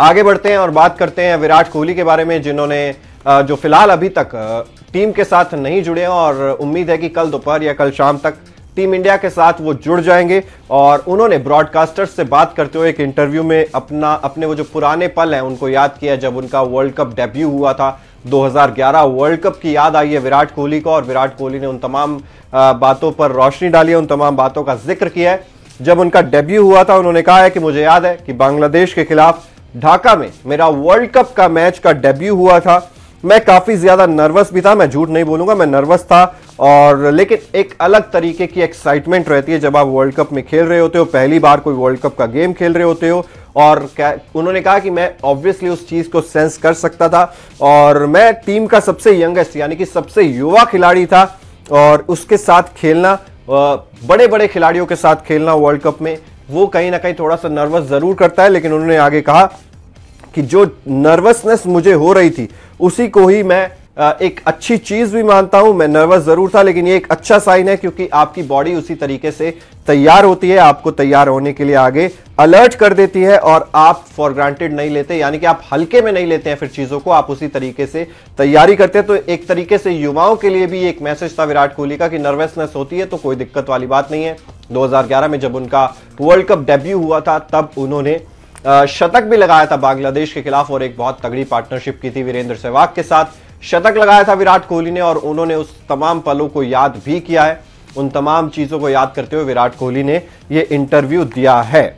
आगे बढ़ते हैं और बात करते हैं विराट कोहली के बारे में जिन्होंने जो फिलहाल अभी तक टीम के साथ नहीं जुड़े हैं और उम्मीद है कि कल दोपहर या कल शाम तक टीम इंडिया के साथ वो जुड़ जाएंगे और उन्होंने ब्रॉडकास्टर्स से बात करते हुए एक इंटरव्यू में अपना अपने वो जो पुराने पल हैं उनको याद किया जब उनका वर्ल्ड कप डेब्यू हुआ था 2011 वर्ल्ड कप की याद आई है विराट कोहली को और विराट कोहली ने उन तमाम बातों पर रोशनी डाली है उन तमाम बातों का जिक्र किया है जब उनका डेब्यू हुआ था उन्होंने कहा है कि मुझे याद है कि बांग्लादेश के खिलाफ ढाका में मेरा वर्ल्ड कप का मैच का डेब्यू हुआ था मैं काफ़ी ज़्यादा नर्वस भी था मैं झूठ नहीं बोलूँगा मैं नर्वस था और लेकिन एक अलग तरीके की एक्साइटमेंट रहती है जब आप वर्ल्ड कप में खेल रहे होते हो पहली बार कोई वर्ल्ड कप का गेम खेल रहे होते हो और क्या उन्होंने कहा कि मैं ऑब्वियसली उस चीज़ को सेंस कर सकता था और मैं टीम का सबसे यंगेस्ट यानी कि सबसे युवा खिलाड़ी था और उसके साथ खेलना बड़े बड़े खिलाड़ियों के साथ खेलना वर्ल्ड कप में वो कहीं ना कहीं थोड़ा सा नर्वस ज़रूर करता है लेकिन उन्होंने आगे कहा कि जो नर्वसनेस मुझे हो रही थी उसी को ही मैं एक अच्छी चीज़ भी मानता हूं मैं नर्वस ज़रूर था लेकिन ये एक अच्छा साइन है क्योंकि आपकी बॉडी उसी तरीके से तैयार होती है आपको तैयार होने के लिए आगे अलर्ट कर देती है और आप फॉर ग्रांटेड नहीं लेते यानी कि आप हल्के में नहीं लेते हैं फिर चीज़ों को आप उसी तरीके से तैयारी करते हैं तो एक तरीके से युवाओं के लिए भी एक मैसेज था विराट कोहली का कि नर्वसनेस होती है तो कोई दिक्कत वाली बात नहीं है 2011 में जब उनका वर्ल्ड कप डेब्यू हुआ था तब उन्होंने शतक भी लगाया था बांग्लादेश के खिलाफ और एक बहुत तगड़ी पार्टनरशिप की थी वीरेंद्र सहवाग के साथ शतक लगाया था विराट कोहली ने और उन्होंने उस तमाम पलों को याद भी किया है उन तमाम चीज़ों को याद करते हुए विराट कोहली ने यह इंटरव्यू दिया है